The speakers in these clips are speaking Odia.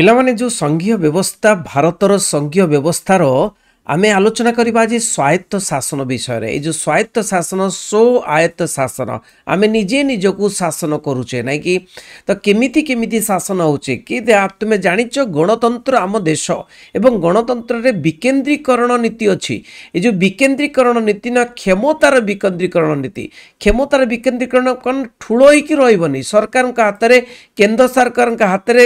ପିଲାମାନେ ଯେଉଁ ସଂଘୀୟ ବ୍ୟବସ୍ଥା ଭାରତର ସଂଘୀୟ ବ୍ୟବସ୍ଥାର ଆମେ ଆଲୋଚନା କରିବା ଆଜି ସ୍ୱାୟତ୍ତ ଶାସନ ବିଷୟରେ ଏଇ ଯେଉଁ ସ୍ୱାୟତ୍ତ ଶାସନ ସୋ ଆୟତ୍ତ ଶାସନ ଆମେ ନିଜେ ନିଜକୁ ଶାସନ କରୁଛେ ନାଇଁ କି ତ କେମିତି କେମିତି ଶାସନ ହେଉଛି କି ତୁମେ ଜାଣିଛ ଗଣତନ୍ତ୍ର ଆମ ଦେଶ ଏବଂ ଗଣତନ୍ତ୍ରରେ ବିକେନ୍ଦ୍ରୀକରଣ ନୀତି ଅଛି ଏ ଯେଉଁ ବିକେନ୍ଦ୍ରୀକରଣ ନୀତି ନା କ୍ଷମତାର ବିକେନ୍ଦ୍ରୀକରଣ ନୀତି କ୍ଷମତାର ବିକେନ୍ଦ୍ରୀକରଣ କ'ଣ ଠୁଳ ହେଇକି ରହିବନି ସରକାରଙ୍କ ହାତରେ କେନ୍ଦ୍ର ସରକାରଙ୍କ ହାତରେ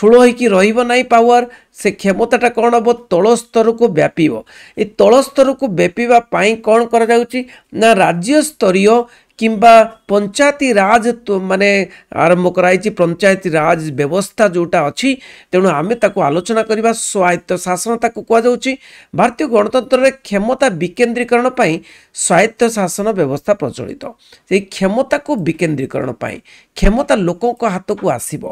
ଠୁଳ ହୋଇକି ରହିବ ନାହିଁ ପାୱାର ସେ କ୍ଷମତାଟା କ'ଣ ହେବ ତଳ ସ୍ତରକୁ ବ୍ୟାପିବ ଏ ତଳ ସ୍ତରକୁ ବ୍ୟାପିବା ପାଇଁ କ'ଣ କରାଯାଉଛି ନା ରାଜ୍ୟସ୍ତରୀୟ কিংবা ପଞ୍ଚାୟତି ରାଜ ମାନେ ଆରମ୍ଭ କରାଯାଇଛି ପଞ୍ଚାୟତି ରାଜ ବ୍ୟବସ୍ଥା ଯେଉଁଟା ଅଛି ତେଣୁ ଆମେ ତାକୁ ଆଲୋଚନା କରିବା ସ୍ୱାୟତ୍ତ ଶାସନ ତାକୁ କୁହାଯାଉଛି ଭାରତୀୟ ଗଣତନ୍ତ୍ରରେ କ୍ଷମତା ବିକେନ୍ଦ୍ରୀକରଣ ପାଇଁ ସ୍ୱାୟତ୍ତ ଶାସନ ବ୍ୟବସ୍ଥା ପ୍ରଚଳିତ ସେଇ କ୍ଷମତାକୁ ବିକେନ୍ଦ୍ରୀକରଣ ପାଇଁ କ୍ଷମତା ଲୋକଙ୍କ ହାତକୁ ଆସିବ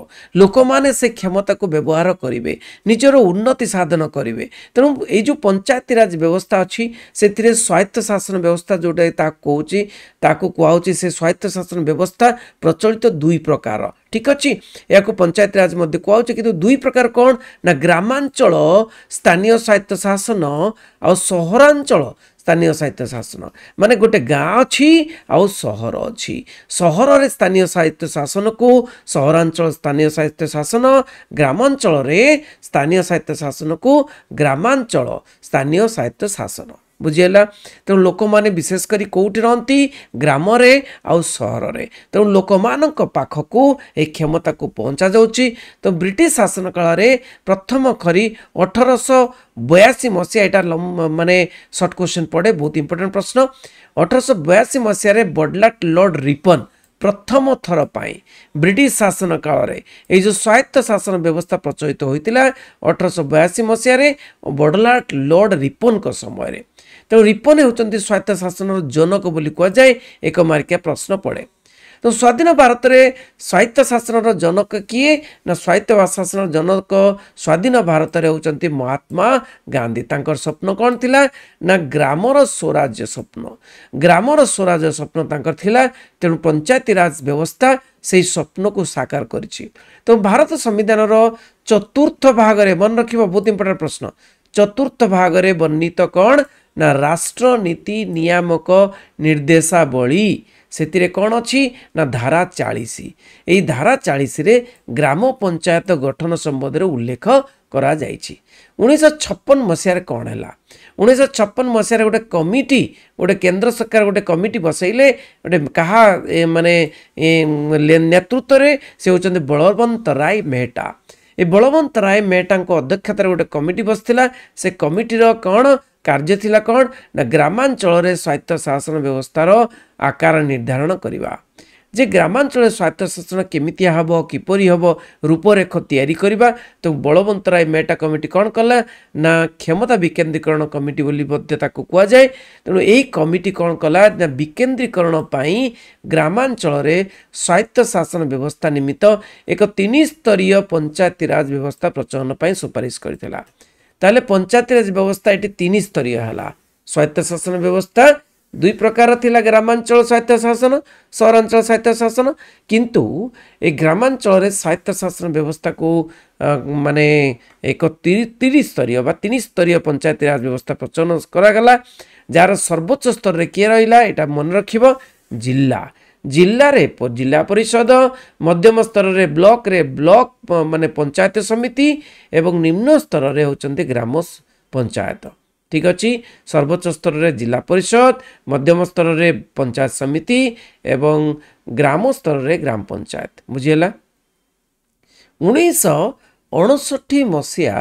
ଲୋକମାନେ ସେ କ୍ଷମତାକୁ ବ୍ୟବହାର କରିବେ ନିଜର ଉନ୍ନତି ସାଧନ କରିବେ ତେଣୁ ଏଇ ଯେଉଁ ପଞ୍ଚାୟତିରାଜ ବ୍ୟବସ୍ଥା ଅଛି ସେଥିରେ ସ୍ୱାୟତ୍ତ ଶାସନ ବ୍ୟବସ୍ଥା ଯେଉଁଟା ତାହା କହୁଛି ତାକୁ କୁହା ହେଉଛି ସେ ସ୍ୱାୟତ୍ତ ଶାସନ ବ୍ୟବସ୍ଥା ପ୍ରଚଳିତ ଦୁଇ ପ୍ରକାର ଠିକ ଅଛି ଏହାକୁ ପଞ୍ଚାୟତିରାଜ ମଧ୍ୟ କୁହାଯାଉଛି କିନ୍ତୁ ଦୁଇ ପ୍ରକାର କ'ଣ ନା ଗ୍ରାମାଞ୍ଚଳ ସ୍ଥାନୀୟ ସ୍ୱାୟତ୍ତ ଶାସନ ଆଉ ସହରାଞ୍ଚଳ ସ୍ଥାନୀୟ ସାହିତ୍ୟ ଶାସନ ମାନେ ଗୋଟେ ଗାଁ ଅଛି ଆଉ ସହର ଅଛି ସହରରେ ସ୍ଥାନୀୟ ସାହିତ୍ୟ ଶାସନକୁ ସହରାଞ୍ଚଳ ସ୍ଥାନୀୟ ସାହିତ୍ୟ ଶାସନ ଗ୍ରାମାଞ୍ଚଳରେ ସ୍ଥାନୀୟ ସାହିତ୍ୟ ଶାସନକୁ ଗ୍ରାମାଞ୍ଚଳ ସ୍ଥାନୀୟ ସାହିତ୍ୟ ଶାସନ बुझिला तो मशेषक को ग्राम आउँदै तखक ए को पहुँच जाउँ तो ब्रिटिश शासन काल कालले प्रथम खरि अठर सयसी मस एटा लम् म सर्ट क्वेसन पढे बहुत इंपोर्टेंट प्रश्न अठर सय बयासी मसहार बडलाट लर्ड रिपन प्रथम थर ब्रिट शासन काल जो स्वायत्त शासन व्यवस्था प्रचलित हुन्छ अठर सय बयासी मसहार बडलाट लर्ड रिपनको समयले ତେଣୁ ରିପନ ହେଉଛନ୍ତି ସ୍ୱାୟତ୍ତ ଶାସନର ଜନକ ବୋଲି କୁହାଯାଏ ଏକ ମାର୍କିଆ ପ୍ରଶ୍ନ ପଡ଼େ ତେଣୁ ସ୍ୱାଧୀନ ଭାରତରେ ସ୍ୱାୟତ୍ତ ଶାସନର ଜନକ କିଏ ନା ସ୍ୱାୟତ୍ତ ଶାସନର ଜନକ ସ୍ୱାଧୀନ ଭାରତରେ ହେଉଛନ୍ତି ମହାତ୍ମା ଗାନ୍ଧୀ ତାଙ୍କର ସ୍ୱପ୍ନ କ'ଣ ଥିଲା ନା ଗ୍ରାମର ସ୍ୱରାଜ୍ୟ ସ୍ୱପ୍ନ ଗ୍ରାମର ସ୍ୱରାଜ୍ୟ ସ୍ୱପ୍ନ ତାଙ୍କର ଥିଲା ତେଣୁ ପଞ୍ଚାୟତିରାଜ ବ୍ୟବସ୍ଥା ସେହି ସ୍ୱପ୍ନକୁ ସାକାର କରିଛି ତେଣୁ ଭାରତ ସମ୍ବିଧାନର ଚତୁର୍ଥ ଭାଗରେ ମନେ ରଖିବ ବହୁତ ଇମ୍ପୋର୍ଟାଣ୍ଟ ପ୍ରଶ୍ନ ଚତୁର୍ଥ ଭାଗରେ ବର୍ଣ୍ଣିତ କ'ଣ ନା ରାଷ୍ଟ୍ର ନୀତି ନିୟାମକ ନିର୍ଦ୍ଦେଶାବଳୀ ସେଥିରେ କ'ଣ ଅଛି ନା ଧାରା ଚାଳିଶ ଏହି ଧାରା ଚାଳିଶରେ ଗ୍ରାମ ପଞ୍ଚାୟତ ଗଠନ ସମ୍ବନ୍ଧରେ ଉଲ୍ଲେଖ କରାଯାଇଛି ଉଣେଇଶହ ଛପନ ମସିହାରେ କ'ଣ ହେଲା ଉଣେଇଶହ ଛପନ ମସିହାରେ ଗୋଟେ କମିଟି ଗୋଟେ କେନ୍ଦ୍ର ସରକାର ଗୋଟେ କମିଟି ବସାଇଲେ ଗୋଟେ କାହା ମାନେ ନେତୃତ୍ୱରେ ସେ ହେଉଛନ୍ତି ବଳବନ୍ତ ରାୟ ମେହେଟା ଏ ବଳବନ୍ତ ରାୟ ମେହେଟାଙ୍କ ଅଧ୍ୟକ୍ଷତାରେ ଗୋଟେ କମିଟି ବସିଥିଲା ସେ କମିଟିର କ'ଣ କାର୍ଯ୍ୟ ଥିଲା କ'ଣ ନା ଗ୍ରାମାଞ୍ଚଳରେ ସ୍ୱାୟତ୍ତ ଶାସନ ବ୍ୟବସ୍ଥାର ଆକାର ନିର୍ଦ୍ଧାରଣ କରିବା ଯେ ଗ୍ରାମାଞ୍ଚଳରେ ସ୍ୱାୟତ୍ତ ଶାସନ କେମିତି ହେବ କିପରି ହେବ ରୂପରେଖ ତିଆରି କରିବା ତ ବଳବନ୍ତ ରାୟ ମେଟା କମିଟି କ'ଣ କଲା ନା କ୍ଷମତା ବିକେନ୍ଦ୍ରୀକରଣ କମିଟି ବୋଲି ମଧ୍ୟ ତାକୁ କୁହାଯାଏ ତେଣୁ ଏହି କମିଟି କ'ଣ କଲା ନା ବିକେନ୍ଦ୍ରୀକରଣ ପାଇଁ ଗ୍ରାମାଞ୍ଚଳରେ ସ୍ୱାୟତ୍ତ ଶାସନ ବ୍ୟବସ୍ଥା ନିମିତ୍ତ ଏକ ତିନିସ୍ତରୀୟ ପଞ୍ଚାୟତିରାଜ ବ୍ୟବସ୍ଥା ପ୍ରଚଳନ ପାଇଁ ସୁପାରିଶ କରିଥିଲା ତାହେଲେ ପଞ୍ଚାୟତିରାଜ ବ୍ୟବସ୍ଥା ଏଠି ତିନିସ୍ତରୀୟ ହେଲା ସ୍ୱାୟତ୍ତ ଶାସନ ବ୍ୟବସ୍ଥା ଦୁଇ ପ୍ରକାର ଥିଲା ଗ୍ରାମାଞ୍ଚଳ ସାହିତ୍ୟ ଶାସନ ସହରାଞ୍ଚଳ ସାହିତ୍ୟ ଶାସନ କିନ୍ତୁ ଏ ଗ୍ରାମାଞ୍ଚଳରେ ସାହିତ୍ୟ ଶାସନ ବ୍ୟବସ୍ଥାକୁ ମାନେ ଏକ ତ୍ରିସ୍ତରୀୟ ବା ତିନିସ୍ତରୀୟ ପଞ୍ଚାୟତିରାଜ ବ୍ୟବସ୍ଥା ପ୍ରଚଳନ କରାଗଲା ଯାହାର ସର୍ବୋଚ୍ଚ ସ୍ତରରେ କିଏ ରହିଲା ଏଇଟା ମନେ ରଖିବ ଜିଲ୍ଲା ଜିଲ୍ଲାରେ ଜିଲ୍ଲା ପରିଷଦ ମଧ୍ୟମ ସ୍ତରରେ ବ୍ଲକରେ ବ୍ଲକ ମାନେ ପଞ୍ଚାୟତ ସମିତି ଏବଂ ନିମ୍ନ ସ୍ତରରେ ହେଉଛନ୍ତି ଗ୍ରାମ ପଞ୍ଚାୟତ ঠিক ଅଛି ସର୍ବୋଚ୍ଚ ସ୍ତରରେ ଜିଲ୍ଲା ପରିଷଦ ମଧ୍ୟମ ସ୍ତରରେ ପଞ୍ଚାୟତ ସମିତି ଏବଂ ଗ୍ରାମ ସ୍ତରରେ ଗ୍ରାମ ପଞ୍ଚାୟତ ବୁଝିହେଲା ଉଣେଇଶହ ଅଣଷଠି ମସିହା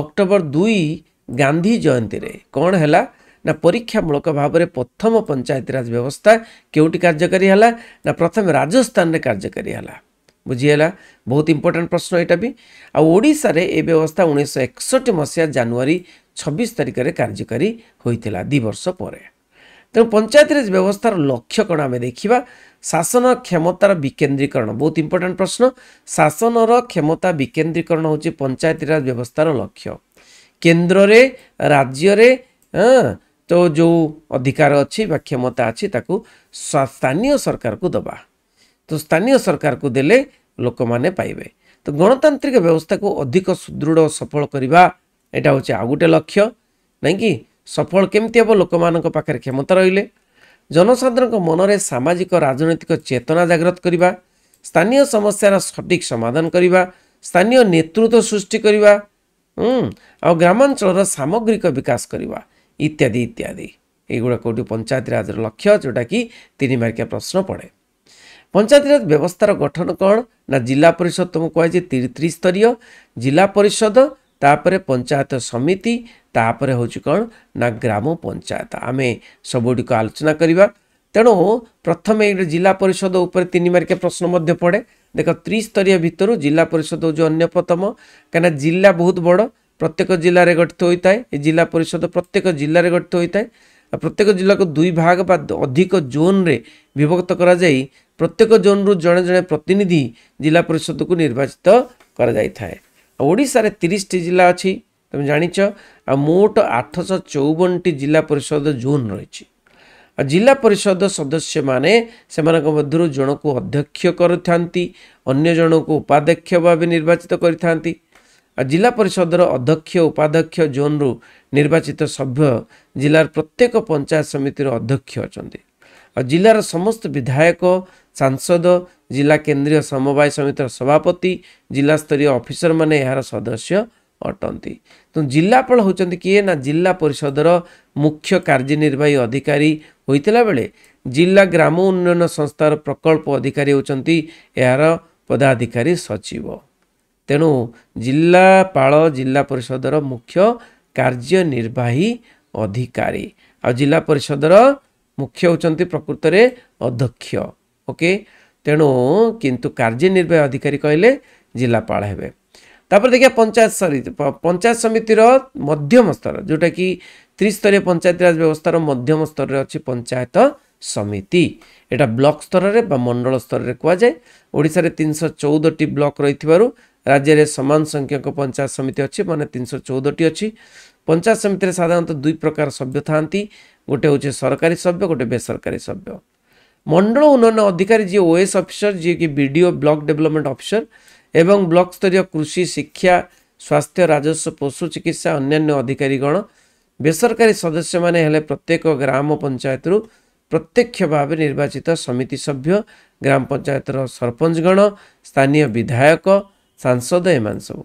ଅକ୍ଟୋବର ଦୁଇ ଗାନ୍ଧୀ ଜୟନ୍ତୀରେ କ'ଣ ହେଲା ନା ପରୀକ୍ଷାମୂଳକ ଭାବରେ ପ୍ରଥମ ପଞ୍ଚାୟତିରାଜ ବ୍ୟବସ୍ଥା କେଉଁଠି କାର୍ଯ୍ୟକାରୀ ହେଲା ନା ପ୍ରଥମେ ରାଜସ୍ଥାନରେ କାର୍ଯ୍ୟକାରୀ ହେଲା ବୁଝିହେଲା ବହୁତ ଇମ୍ପୋର୍ଟାଣ୍ଟ ପ୍ରଶ୍ନ ଏଇଟା ବି ଆଉ ଓଡ଼ିଶାରେ ଏ ବ୍ୟବସ୍ଥା ଉଣେଇଶହ ଏକଷଠି ମସିହା ଜାନୁଆରୀ ଛବିଶ ତାରିଖରେ କାର୍ଯ୍ୟକାରୀ ହୋଇଥିଲା ଦୁଇ ବର୍ଷ ପରେ ତେଣୁ ପଞ୍ଚାୟତରାଜ ବ୍ୟବସ୍ଥାର ଲକ୍ଷ୍ୟ କ'ଣ ଆମେ ଦେଖିବା ଶାସନ କ୍ଷମତାର ବିକେନ୍ଦ୍ରୀକରଣ ବହୁତ ଇମ୍ପୋର୍ଟାଣ୍ଟ ପ୍ରଶ୍ନ ଶାସନର କ୍ଷମତା ବିକେନ୍ଦ୍ରୀକରଣ ହେଉଛି ପଞ୍ଚାୟତରାଜ ବ୍ୟବସ୍ଥାର ଲକ୍ଷ୍ୟ କେନ୍ଦ୍ରରେ ରାଜ୍ୟରେ ତ ଯେଉଁ ଅଧିକାର ଅଛି ବା କ୍ଷମତା ଅଛି ତାକୁ ସ୍ଥାନୀୟ ସରକାରକୁ ଦେବା ତ ସ୍ଥାନୀୟ ସରକାରକୁ ଦେଲେ ଲୋକମାନେ ପାଇବେ ତ ଗଣତାନ୍ତ୍ରିକ ବ୍ୟବସ୍ଥାକୁ ଅଧିକ ସୁଦୃଢ଼ ଓ ସଫଳ କରିବା ଏଇଟା ହେଉଛି ଆଉ ଗୋଟେ ଲକ୍ଷ୍ୟ ନାଇଁକି ସଫଳ କେମିତି ହେବ ଲୋକମାନଙ୍କ ପାଖରେ କ୍ଷମତା ରହିଲେ ଜନସାଧାରଣଙ୍କ ମନରେ ସାମାଜିକ ରାଜନୈତିକ ଚେତନା ଜାଗ୍ରତ କରିବା ସ୍ଥାନୀୟ ସମସ୍ୟାର ସଠିକ୍ ସମାଧାନ କରିବା ସ୍ଥାନୀୟ ନେତୃତ୍ୱ ସୃଷ୍ଟି କରିବା ଆଉ ଗ୍ରାମାଞ୍ଚଳର ସାମଗ୍ରିକ ବିକାଶ କରିବା ଇତ୍ୟାଦି ଇତ୍ୟାଦି ଏଗୁଡ଼ା କେଉଁଠି ପଞ୍ଚାୟତିରାଜର ଲକ୍ଷ୍ୟ ଯେଉଁଟାକି ତିନି ମାର୍କିଆ ପ୍ରଶ୍ନ ପଡ଼େ পঞ্চায়েতরাজ ব্যবস্থার গঠন কণ না জেলা পরিষদ তুমি কুহযায় ত্রিস্তরীয় জেলা পরিষদ তাপরে পঞ্চায়েত সমিতি তাপরে হচ্ছে কণ না গ্রাম পঞ্চায়েত আমি সবুগুড়ি আলোচনা করা তেণু প্রথমে এইটা জেলা পরিষদ উপরে তিন মার্কিয়া প্রশ্ন মধ্যে পড়ে দেখ ত্রিস্তরীয় ভিতর জেলা পরিষদ হচ্ছে অন্যতম কেন জেলা বহুত বড় প্রত্যেক জেলার গঠিত হয়ে থাকে এই জেলা পরিষদ প্রত্যেক জেলার গঠিত হয়ে থাকে ପ୍ରତ୍ୟେକ ଜିଲ୍ଲାକୁ ଦୁଇ ଭାଗ ବା ଅଧିକ ଜୋନ୍ରେ ବିଭକ୍ତ କରାଯାଇ ପ୍ରତ୍ୟେକ ଜୋନ୍ରୁ ଜଣେ ଜଣେ ପ୍ରତିନିଧି ଜିଲ୍ଲା ପରିଷଦକୁ ନିର୍ବାଚିତ କରାଯାଇଥାଏ ଆଉ ଓଡ଼ିଶାରେ ତିରିଶଟି ଜିଲ୍ଲା ଅଛି ତୁମେ ଜାଣିଛ ଆଉ ମୋଟ ଆଠଶହ ଚଉବନଟି ଜିଲ୍ଲା ପରିଷଦ ଜୋନ୍ ରହିଛି ଆଉ ଜିଲ୍ଲା ପରିଷଦ ସଦସ୍ୟମାନେ ସେମାନଙ୍କ ମଧ୍ୟରୁ ଜଣକୁ ଅଧ୍ୟକ୍ଷ କରିଥାନ୍ତି ଅନ୍ୟ ଜଣଙ୍କୁ ଉପାଧ୍ୟକ୍ଷ ଭାବେ ନିର୍ବାଚିତ କରିଥାନ୍ତି अ जिल्ला परिषद र अध्यक्ष उपाध्यक्ष जोन रु निर्वाचित सभ्य जिल्लाৰ প্রত্যেক পঞ্চায়ত সমিতিৰ অধ্যক্ষ হ'চନ୍ତି আৰু जिल्लाৰ সমস্ত বিধায়ক সাংসদ जिल्ला কেন্দ্ৰীয় সমবায় সমিতিৰ সভাপতি जिल्ला স্তৰীয় অফিસર মানে ইয়াৰ সদস্য অটନ୍ତି তেন जिल्ला পল হ'চନ୍ତି কি এ না जिल्ला परिषदৰ মুখ্য কাৰ্যনিৰ্বয়ী অধিকাৰী হৈতেলা বলে जिल्ला গ্ৰাম উন্নয়ন সংস্থাৰ প্রকল্প অধিকাৰী হ'চନ୍ତି ইয়াৰ পদাধিকাৰী सचिव ତେଣୁ ଜିଲ୍ଲାପାଳ ଜିଲ୍ଲା ପରିଷଦର ମୁଖ୍ୟ କାର୍ଯ୍ୟନିର୍ବାହୀ ଅଧିକାରୀ ଆଉ ଜିଲ୍ଲା ପରିଷଦର ମୁଖ୍ୟ ହେଉଛନ୍ତି ପ୍ରକୃତରେ ଅଧ୍ୟକ୍ଷ ଓକେ ତେଣୁ କିନ୍ତୁ କାର୍ଯ୍ୟନିର୍ବାହୀ ଅଧିକାରୀ କହିଲେ ଜିଲ୍ଲାପାଳ ହେବେ ତାପରେ ଦେଖିବା ପଞ୍ଚାୟତ ସରି ପଞ୍ଚାୟତ ସମିତିର ମଧ୍ୟମ ସ୍ତର ଯେଉଁଟାକି ତ୍ରିସ୍ତରୀୟ ପଞ୍ଚାୟତିରାଜ ବ୍ୟବସ୍ଥାର ମଧ୍ୟମ ସ୍ତରରେ ଅଛି ପଞ୍ଚାୟତ ସମିତି ଏଇଟା ବ୍ଲକ୍ ସ୍ତରରେ ବା ମଣ୍ଡଳ ସ୍ତରରେ କୁହାଯାଏ ଓଡ଼ିଶାରେ ତିନିଶହ ଚଉଦଟି ବ୍ଲକ୍ ରହିଥିବାରୁ समान संख्याको पञ्चायत समिति अछि अचे म चौधटी अझ पञ्चायत समितिले साधारणत दुई प्रकार सभ्य थाहा गोटे हौ सरकारी सभ्य गटे बेसरकारी सभ्य मण्डल उन्नयन अधिकारी जे ओएस अफिसर जे जिडिओ ब्लक डेभलपमेन्ट अफिसर एवं ब्लक स्तरीय कृषि शिक्षा स्वास्थ्य राजस्व पशु चिकित्सा अन्य अधिकारिगण बेसरकारी सदस्य माने हेले प्रत्येक ग्राम पंचायत रु प्रत्यक्ष भाबे निर्वाचित समिति सभ्य ग्राम पंचायत रो सरपंच गण स्थानीय विधायक ସାଂସଦ ଏମାନେ ସବୁ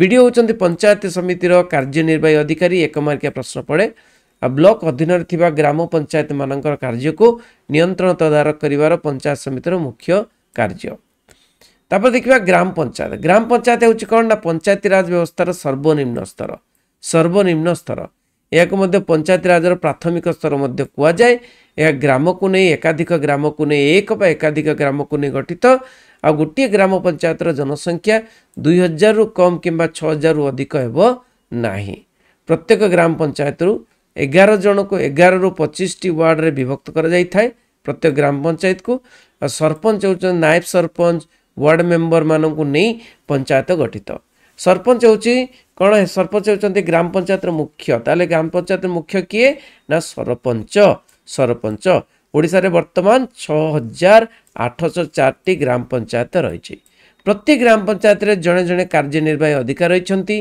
ବିଡ଼ିଓ ହେଉଛନ୍ତି ପଞ୍ଚାୟତ ସମିତିର କାର୍ଯ୍ୟନିର୍ବାହୀ ଅଧିକାରୀ ଏକମାର୍କିଆ ପ୍ରଶ୍ନ ପଡ଼େ ଆଉ ବ୍ଲକ ଅଧୀନରେ ଥିବା ଗ୍ରାମ ପଞ୍ଚାୟତମାନଙ୍କର କାର୍ଯ୍ୟକୁ ନିୟନ୍ତ୍ରଣ ତଦାରଖ କରିବାର ପଞ୍ଚାୟତ ସମିତିର ମୁଖ୍ୟ କାର୍ଯ୍ୟ ତାପରେ ଦେଖିବା ଗ୍ରାମ ପଞ୍ଚାୟତ ଗ୍ରାମ ପଞ୍ଚାୟତ ହେଉଛି କ'ଣ ନା ପଞ୍ଚାୟତିରାଜ ବ୍ୟବସ୍ଥାର ସର୍ବନିମ୍ନ ସ୍ତର ସର୍ବନିମ୍ନ ସ୍ତର ଏହାକୁ ମଧ୍ୟ ପଞ୍ଚାୟତିରାଜର ପ୍ରାଥମିକ ସ୍ତର ମଧ୍ୟ କୁହାଯାଏ ଏହା ଗ୍ରାମକୁ ନେଇ ଏକାଧିକ ଗ୍ରାମକୁ ନେଇ ଏକ ବା ଏକାଧିକ ଗ୍ରାମକୁ ନେଇ ଗଠିତ ଆଉ ଗୋଟିଏ ଗ୍ରାମ ପଞ୍ଚାୟତର ଜନସଂଖ୍ୟା ଦୁଇ ହଜାରରୁ କମ୍ କିମ୍ବା ଛଅ ହଜାରରୁ ଅଧିକ ହେବ ନାହିଁ ପ୍ରତ୍ୟେକ ଗ୍ରାମ ପଞ୍ଚାୟତରୁ ଏଗାର ଜଣକୁ ଏଗାରରୁ ପଚିଶଟି ୱାର୍ଡ଼ରେ ବିଭକ୍ତ କରାଯାଇଥାଏ ପ୍ରତ୍ୟେକ ଗ୍ରାମ ପଞ୍ଚାୟତକୁ ଆଉ ସରପଞ୍ଚ ହେଉଛନ୍ତି ନାଏବ ସରପଞ୍ଚ ୱାର୍ଡ଼ ମେମ୍ବରମାନଙ୍କୁ ନେଇ ପଞ୍ଚାୟତ ଗଠିତ ସରପଞ୍ଚ ହେଉଛି କ'ଣ ସରପଞ୍ଚ ହେଉଛନ୍ତି ଗ୍ରାମ ପଞ୍ଚାୟତର ମୁଖ୍ୟ ତାହେଲେ ଗ୍ରାମ ପଞ୍ଚାୟତର ମୁଖ୍ୟ କିଏ ନା ସରପଞ୍ଚ ସରପଞ୍ଚ ଓଡ଼ିଶାରେ ବର୍ତ୍ତମାନ ଛଅ ହଜାର ଆଠଶହ ଚାରିଟି ଗ୍ରାମ ପଞ୍ଚାୟତ ରହିଛି ପ୍ରତି ଗ୍ରାମ ପଞ୍ଚାୟତରେ ଜଣେ ଜଣେ କାର୍ଯ୍ୟନିର୍ବାହୀ ଅଧିକାରୀ ରହିଛନ୍ତି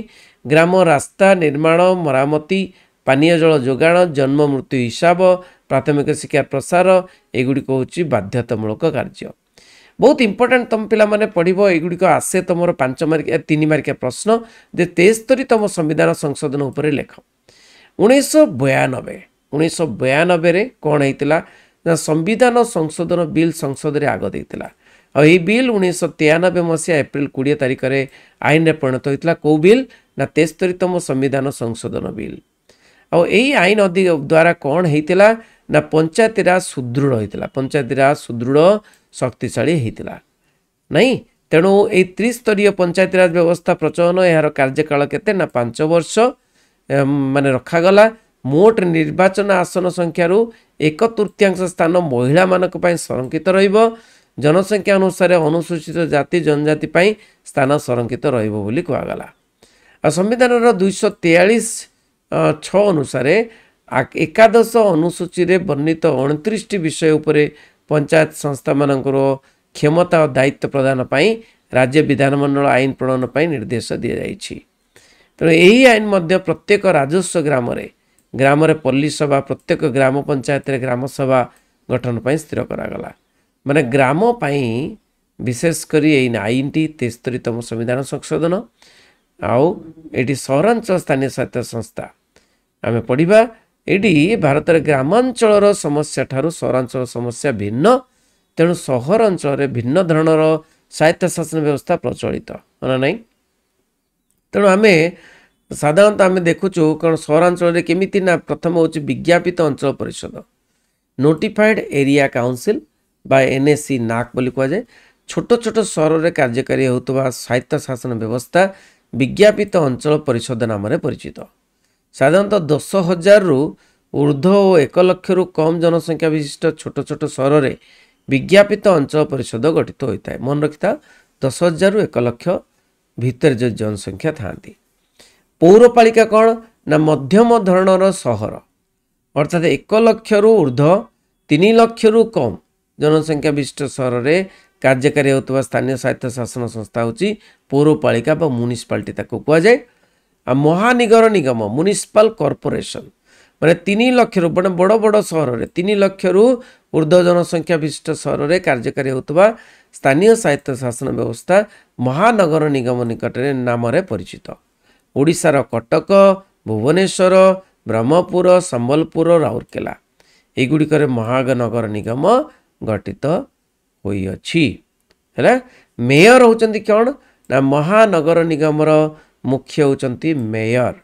ଗ୍ରାମ ରାସ୍ତା ନିର୍ମାଣ ମରାମତି ପାନୀୟ ଜଳ ଯୋଗାଣ ଜନ୍ମ ମୃତ୍ୟୁ ହିସାବ ପ୍ରାଥମିକ ଶିକ୍ଷା ପ୍ରସାର ଏଗୁଡ଼ିକ ହେଉଛି ବାଧ୍ୟତାମୂଳକ କାର୍ଯ୍ୟ ବହୁତ ଇମ୍ପୋର୍ଟାଣ୍ଟ ତୁମ ପିଲାମାନେ ପଢ଼ିବ ଏଗୁଡ଼ିକ ଆସେ ତୁମର ପାଞ୍ଚ ମାର୍କିଆ ତିନି ମାର୍କିଆ ପ୍ରଶ୍ନ ଯେ ତେସ୍ତରୀ ତୁମ ସମ୍ବିଧାନ ସଂଶୋଧନ ଉପରେ ଲେଖ ଉଣେଇଶହ ବୟାନବେ ଉଣେଇଶହ ବୟାନବେରେ କ'ଣ ହେଇଥିଲା ना संविधान संशोधन बिल बल संसदले आगो अब यही बेल उनी सौ तेयानब्बे मसहा एप्रोड तारिखेर आइन परिणत हुन्छ कोही बेल न तेस्तरी त संविधान संशोधन बेल आउ आइन अधि द्वारा कन् है त नायतराज सुदृढ हुन्छ पञ्चातिराज सुदृढ शक्तिशाइला नै तेणु ए त्रिस्तरीय राज व्यवस्था प्रचलन यहाँ कार्य पाँच वर्ष मखगला ମୋଟ ନିର୍ବାଚନ ଆସନ ସଂଖ୍ୟାରୁ ଏକ ତୃତୀୟାଂଶ ସ୍ଥାନ ମହିଳାମାନଙ୍କ ପାଇଁ ସଂରକ୍ଷିତ ରହିବ ଜନସଂଖ୍ୟା ଅନୁସାରେ ଅନୁସୂଚିତ ଜାତି ଜନଜାତି ପାଇଁ ସ୍ଥାନ ସଂରକ୍ଷିତ ରହିବ ବୋଲି କୁହାଗଲା ଆଉ ସମ୍ବିଧାନର ଦୁଇଶହ ତେୟାଳିଶ ଛଅ ଅନୁସାରେ ଏକାଦଶ ଅନୁସୂଚୀରେ ବର୍ଣ୍ଣିତ ଅଣତିରିଶଟି ବିଷୟ ଉପରେ ପଞ୍ଚାୟତ ସଂସ୍ଥାମାନଙ୍କର କ୍ଷମତା ଓ ଦାୟିତ୍ୱ ପ୍ରଦାନ ପାଇଁ ରାଜ୍ୟ ବିଧାନମଣ୍ଡଳ ଆଇନ ପ୍ରଣୟନ ପାଇଁ ନିର୍ଦ୍ଦେଶ ଦିଆଯାଇଛି ତେଣୁ ଏହି ଆଇନ ମଧ୍ୟ ପ୍ରତ୍ୟେକ ରାଜସ୍ୱ ଗ୍ରାମରେ ଗ୍ରାମରେ ପଲ୍ଲୀ ସଭା ପ୍ରତ୍ୟେକ ଗ୍ରାମ ପଞ୍ଚାୟତରେ ଗ୍ରାମସଭା ଗଠନ ପାଇଁ ସ୍ଥିର କରାଗଲା ମାନେ ଗ୍ରାମ ପାଇଁ ବିଶେଷ କରି ଏଇ ଆଇନଟି ତେସ୍ତରୀତମ ସମ୍ବିଧାନ ସଂଶୋଧନ ଆଉ ଏଇଠି ସହରାଞ୍ଚଳ ସ୍ଥାନୀୟ ସ୍ୱାସ୍ଥ୍ୟ ସଂସ୍ଥା ଆମେ ପଢ଼ିବା ଏଇଠି ଭାରତରେ ଗ୍ରାମାଞ୍ଚଳର ସମସ୍ୟା ଠାରୁ ସହରାଞ୍ଚଳ ସମସ୍ୟା ଭିନ୍ନ ତେଣୁ ସହରାଞ୍ଚଳରେ ଭିନ୍ନ ଧରଣର ସ୍ୱାୟତ୍ତ ଶାସନ ବ୍ୟବସ୍ଥା ପ୍ରଚଳିତ ନା ନାହିଁ ତେଣୁ ଆମେ ସାଧାରଣତଃ ଆମେ ଦେଖୁଛୁ କାରଣ ସହରାଞ୍ଚଳରେ କେମିତି ନା ପ୍ରଥମ ହେଉଛି ବିଜ୍ଞାପିତ ଅଞ୍ଚଳ ପରିଷଦ ନୋଟିଫାଏଡ୍ ଏରିଆ କାଉନସିଲ୍ ବା ଏନ୍ଏସି ନାକ୍ ବୋଲି କୁହାଯାଏ ଛୋଟ ଛୋଟ ସହରରେ କାର୍ଯ୍ୟକାରୀ ହେଉଥିବା ସ୍ୱାୟତ୍ତ ବ୍ୟବସ୍ଥା ବିଜ୍ଞାପିତ ଅଞ୍ଚଳ ପରିଷଦ ନାମରେ ପରିଚିତ ସାଧାରଣତଃ ଦଶ ହଜାରରୁ ଉର୍ଦ୍ଧ୍ୱ ଓ ଏକ ଲକ୍ଷରୁ କମ୍ ଜନସଂଖ୍ୟା ବିଶିଷ୍ଟ ଛୋଟ ଛୋଟ ସହରରେ ବିଜ୍ଞାପିତ ଅଞ୍ଚଳ ପରିଷଦ ଗଠିତ ହୋଇଥାଏ ମନେ ରଖିଥାଉ ଦଶ ହଜାରରୁ ଏକ ଲକ୍ଷ ଭିତରେ ଯଦି ଜନସଂଖ୍ୟା ଥାଆନ୍ତି ପୌରପାଳିକା କ'ଣ ନା ମଧ୍ୟମ ଧରଣର ସହର ଅର୍ଥାତ୍ ଏକ ଲକ୍ଷରୁ ଉର୍ଦ୍ଧ୍ୱ ତିନି ଲକ୍ଷରୁ କମ୍ ଜନସଂଖ୍ୟା ବିଶିଷ୍ଟ ସହରରେ କାର୍ଯ୍ୟକାରୀ ହେଉଥିବା ସ୍ଥାନୀୟ ସ୍ୱାୟତ୍ତ ଶାସନ ସଂସ୍ଥା ହେଉଛି ପୌରପାଳିକା ବା ମ୍ୟୁନିସିପାଲିଟି ତାକୁ କୁହାଯାଏ ଆଉ ମହାନିଗର ନିଗମ ମ୍ୟୁନିସିପାଲ କର୍ପୋରେସନ ମାନେ ତିନି ଲକ୍ଷରୁ ମାନେ ବଡ଼ ବଡ଼ ସହରରେ ତିନି ଲକ୍ଷରୁ ଉର୍ଦ୍ଧ୍ୱ ଜନସଂଖ୍ୟା ବିଶିଷ୍ଟ ସହରରେ କାର୍ଯ୍ୟକାରୀ ହେଉଥିବା ସ୍ଥାନୀୟ ସ୍ୱାୟତ୍ତ ଶାସନ ବ୍ୟବସ୍ଥା ମହାନଗର ନିଗମ ନିକଟରେ ନାମରେ ପରିଚିତ ଓଡ଼ିଶାର କଟକ ଭୁବନେଶ୍ୱର ବ୍ରହ୍ମପୁର ସମ୍ବଲପୁର ରାଉରକେଲା ଏଗୁଡ଼ିକରେ ମହାନଗର ନିଗମ ଗଠିତ ହୋଇଅଛି ହେଲା ମେୟର ହେଉଛନ୍ତି କ'ଣ ନା ମହାନଗର ନିଗମର ମୁଖ୍ୟ ହେଉଛନ୍ତି ମେୟର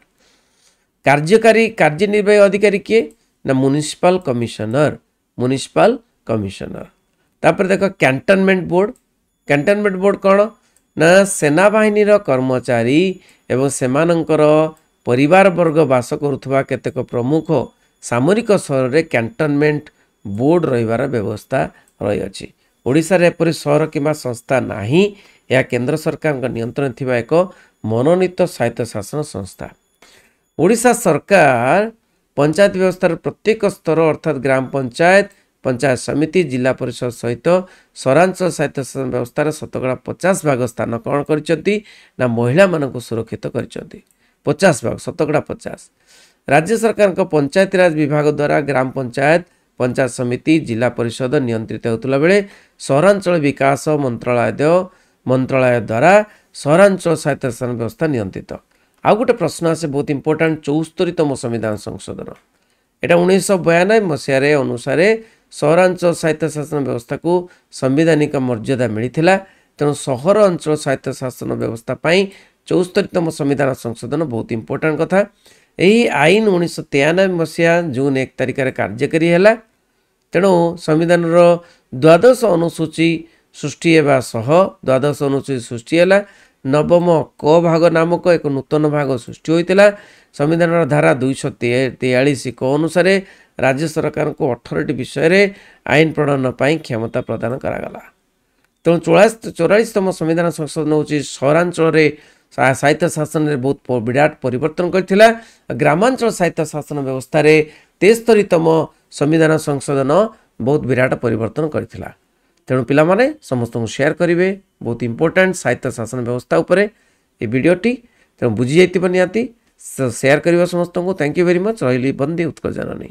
କାର୍ଯ୍ୟକାରୀ କାର୍ଯ୍ୟନିର୍ବାହୀ ଅଧିକାରୀ କିଏ ନା ମ୍ୟୁନିସିପାଲ କମିଶନର ମ୍ୟୁନିସିପାଲ କମିଶନର ତାପରେ ଦେଖ କ୍ୟାଣ୍ଟନମେଣ୍ଟ ବୋର୍ଡ଼ କ୍ୟାଣ୍ଟନମେଣ୍ଟ ବୋର୍ଡ଼ କ'ଣ ନା ସେନାବାହିନୀର କର୍ମଚାରୀ ଏବଂ ସେମାନଙ୍କର ପରିବାରବର୍ଗ ବାସ କରୁଥିବା କେତେକ ପ୍ରମୁଖ ସାମରିକ ସହରରେ କ୍ୟାଣ୍ଟନମେଣ୍ଟ ବୋର୍ଡ଼ ରହିବାର ବ୍ୟବସ୍ଥା ରହିଅଛି ଓଡ଼ିଶାରେ ଏପରି ସହର କିମ୍ବା ସଂସ୍ଥା ନାହିଁ ଏହା କେନ୍ଦ୍ର ସରକାରଙ୍କ ନିୟନ୍ତ୍ରଣରେ ଥିବା ଏକ ମନୋନୀତ ସ୍ୱାୟତ୍ତ ଶାସନ ସଂସ୍ଥା ଓଡ଼ିଶା ସରକାର ପଞ୍ଚାୟତ ବ୍ୟବସ୍ଥାର ପ୍ରତ୍ୟେକ ସ୍ତର ଅର୍ଥାତ୍ ଗ୍ରାମ ପଞ୍ଚାୟତ ପଞ୍ଚାୟତ ସମିତି ଜିଲ୍ଲା ପରିଷଦ ସହିତ ସହରାଞ୍ଚଳ ସ୍ୱାୟତ୍ତ ଶାସନ ବ୍ୟବସ୍ଥାରେ ଶତକଡ଼ା ପଚାଶ ଭାଗ ସ୍ଥାନ କ'ଣ କରିଛନ୍ତି ନା ମହିଳାମାନଙ୍କୁ ସୁରକ୍ଷିତ କରିଛନ୍ତି ପଚାଶ ଭାଗ ଶତକଡ଼ା ପଚାଶ ରାଜ୍ୟ ସରକାରଙ୍କ ପଞ୍ଚାୟତିରାଜ ବିଭାଗ ଦ୍ୱାରା ଗ୍ରାମ ପଞ୍ଚାୟତ ପଞ୍ଚାୟତ ସମିତି ଜିଲ୍ଲା ପରିଷଦ ନିୟନ୍ତ୍ରିତ ହେଉଥିଲା ବେଳେ ସହରାଞ୍ଚଳ ବିକାଶ ମନ୍ତ୍ରଣାଳୟ ମନ୍ତ୍ରଣାଳୟ ଦ୍ୱାରା ସହରାଞ୍ଚଳ ସ୍ୱାୟତ୍ତ ଶାସନ ବ୍ୟବସ୍ଥା ନିୟନ୍ତ୍ରିତ ଆଉ ଗୋଟେ ପ୍ରଶ୍ନ ଆସେ ବହୁତ ଇମ୍ପୋର୍ଟାଣ୍ଟ ଚଉସ୍ତରୀତମ ସମ୍ବିଧାନ ସଂଶୋଧନ ଏଇଟା ଉଣେଇଶହ ବୟାନବେ ମସିହାରେ ଅନୁସାରେ ସହରାଞ୍ଚଳ ସ୍ୱାୟତ୍ତ ଶାସନ ବ୍ୟବସ୍ଥାକୁ ସାମ୍ବିଧାନିକ ମର୍ଯ୍ୟାଦା ମିଳିଥିଲା ତେଣୁ ସହର ଅଞ୍ଚଳ ସ୍ୱାୟତ୍ତ ଶାସନ ବ୍ୟବସ୍ଥା ପାଇଁ ଚଉସ୍ତରୀତମ ସମ୍ବିଧାନ ସଂଶୋଧନ ବହୁତ ଇମ୍ପୋର୍ଟାଣ୍ଟ କଥା ଏହି ଆଇନ ଉଣେଇଶହ ତେୟାନବେ ମସିହା ଜୁନ୍ ଏକ ତାରିଖରେ କାର୍ଯ୍ୟକାରୀ ହେଲା ତେଣୁ ସମ୍ବିଧାନର ଦ୍ୱାଦଶ ଅନୁସୂଚୀ ସୃଷ୍ଟି ହେବା ସହ ଦ୍ୱାଦଶ ଅନୁସୂଚୀ ସୃଷ୍ଟି ହେଲା ନବମ କ ଭାଗ ନାମକ ଏକ ନୂତନ ଭାଗ ସୃଷ୍ଟି ହୋଇଥିଲା ସମ୍ବିଧାନର ଧାରା ଦୁଇଶହ ତେୟାଳିଶ କ ଅନୁସାରେ ରାଜ୍ୟ ସରକାରଙ୍କୁ ଅଠରଟି ବିଷୟରେ ଆଇନ ପ୍ରଣୟନ ପାଇଁ କ୍ଷମତା ପ୍ରଦାନ କରାଗଲା ତେଣୁ ଚଉରାଳିଶ ଚଉରାଳିଶତମ ସମ୍ବିଧାନ ସଂଶୋଧନ ହେଉଛି ସହରାଞ୍ଚଳରେ ସାହିତ୍ୟ ଶାସନରେ ବହୁତ ବିରାଟ ପରିବର୍ତ୍ତନ କରିଥିଲା ଗ୍ରାମାଞ୍ଚଳ ସାହିତ୍ୟ ଶାସନ ବ୍ୟବସ୍ଥାରେ ତେସ୍ତରୀତମ ସମ୍ବିଧାନ ସଂଶୋଧନ ବହୁତ ବିରାଟ ପରିବର୍ତ୍ତନ କରିଥିଲା ତେଣୁ ପିଲାମାନେ ସମସ୍ତଙ୍କୁ ସେୟାର କରିବେ ବହୁତ ଇମ୍ପୋର୍ଟାଣ୍ଟ ସାହିତ୍ୟ ଶାସନ ବ୍ୟବସ୍ଥା ଉପରେ ଏ ଭିଡ଼ିଓଟି ତେଣୁ ବୁଝିଯାଇଥିବ ନିହାତି ସେୟାର କରିବ ସମସ୍ତଙ୍କୁ ଥ୍ୟାଙ୍କ ୟୁ ଭେରି ମଚ୍ ରହିଲି ବନ୍ଦୀ ଉତ୍କଳ ଜାନନୀ